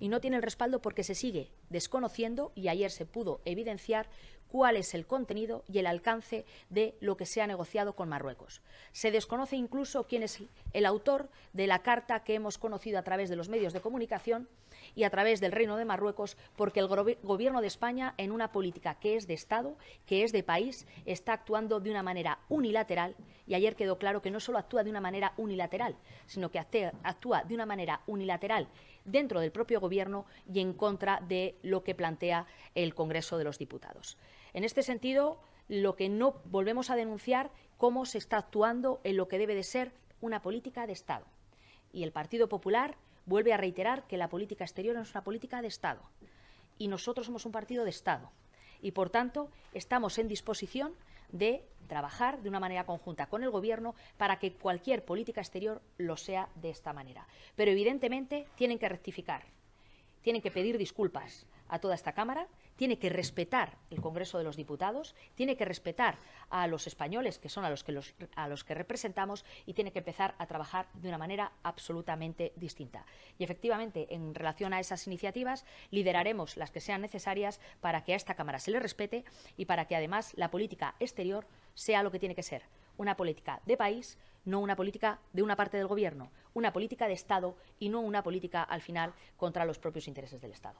y no tiene el respaldo porque se sigue desconociendo y ayer se pudo evidenciar cuál es el contenido y el alcance de lo que se ha negociado con Marruecos. Se desconoce incluso quién es el autor de la carta que hemos conocido a través de los medios de comunicación y a través del Reino de Marruecos, porque el Gobierno de España, en una política que es de Estado, que es de país, está actuando de una manera unilateral y ayer quedó claro que no solo actúa de una manera unilateral, sino que actúa de una manera unilateral dentro del propio Gobierno y en contra de lo que plantea el Congreso de los Diputados. En este sentido, lo que no volvemos a denunciar cómo se está actuando en lo que debe de ser una política de Estado. Y el Partido Popular vuelve a reiterar que la política exterior no es una política de Estado. Y nosotros somos un partido de Estado. Y, por tanto, estamos en disposición de trabajar de una manera conjunta con el Gobierno para que cualquier política exterior lo sea de esta manera. Pero evidentemente tienen que rectificar. Tiene que pedir disculpas a toda esta Cámara, tiene que respetar el Congreso de los Diputados, tiene que respetar a los españoles, que son a los que, a los que representamos, y tiene que empezar a trabajar de una manera absolutamente distinta. Y efectivamente, en relación a esas iniciativas, lideraremos las que sean necesarias para que a esta Cámara se le respete y para que además la política exterior sea lo que tiene que ser, una política de país, no una política de una parte del gobierno, una política de Estado y no una política al final contra los propios intereses del Estado.